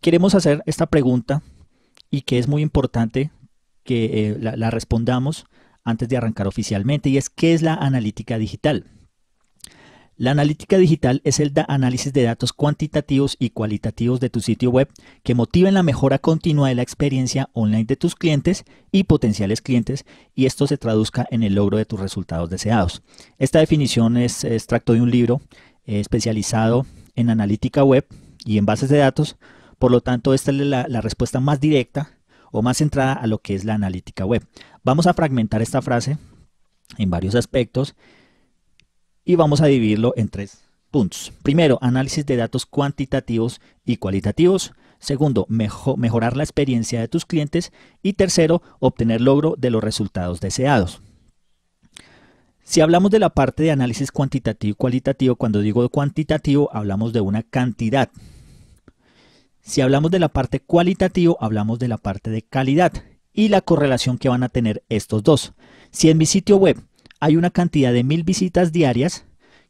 Queremos hacer esta pregunta y que es muy importante que eh, la, respondamos antes de arrancar oficialmente y es ¿qué es la analítica digital? La analítica digital es el análisis de datos cuantitativos y cualitativos de tu sitio web que motiven la mejora continua de la experiencia online de tus clientes y potenciales clientes y esto se traduzca en el logro de tus resultados deseados. Esta definición es extracto de un libro eh, especializado en analítica web y en bases de datos por lo tanto, esta es la, respuesta más directa o más centrada a lo que es la analítica web. Vamos a fragmentar esta frase en varios aspectos y vamos a dividirlo en tres puntos. Primero, análisis de datos cuantitativos y cualitativos. Segundo, mejorar la experiencia de tus clientes. Y tercero, obtener logro de los resultados deseados. Si hablamos de la parte de análisis cuantitativo y cualitativo, cuando digo cuantitativo, hablamos de una cantidad. Si hablamos de la parte cualitativa, hablamos de la parte de calidad y la correlación que van a tener estos dos. Si en mi sitio web hay una cantidad de mil visitas diarias,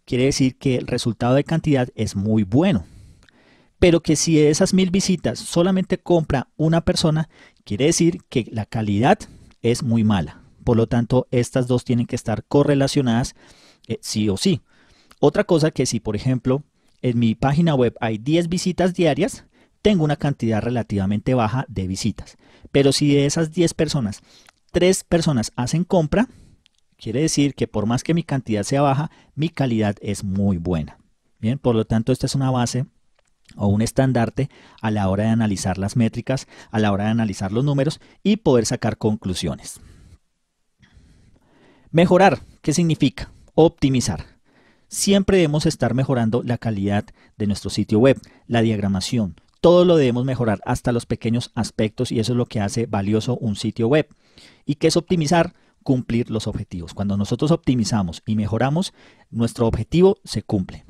quiere decir que el resultado de cantidad es muy bueno. Pero que si de esas mil visitas solamente compra una persona, quiere decir que la calidad es muy mala. Por lo tanto, estas dos tienen que estar correlacionadas eh, sí o sí. Otra cosa que si, por ejemplo, en mi página web hay 10 visitas diarias, tengo una cantidad relativamente baja de visitas. Pero si de esas 10 personas, 3 personas hacen compra, quiere decir que por más que mi cantidad sea baja, mi calidad es muy buena. Bien, por lo tanto, esta es una base o un estandarte a la hora de analizar las métricas, a la hora de analizar los números y poder sacar conclusiones. Mejorar, ¿qué significa? Optimizar. Siempre debemos estar mejorando la calidad de nuestro sitio web, la diagramación, todo lo debemos mejorar, hasta los pequeños aspectos, y eso es lo que hace valioso un sitio web. ¿Y qué es optimizar? Cumplir los objetivos. Cuando nosotros optimizamos y mejoramos, nuestro objetivo se cumple.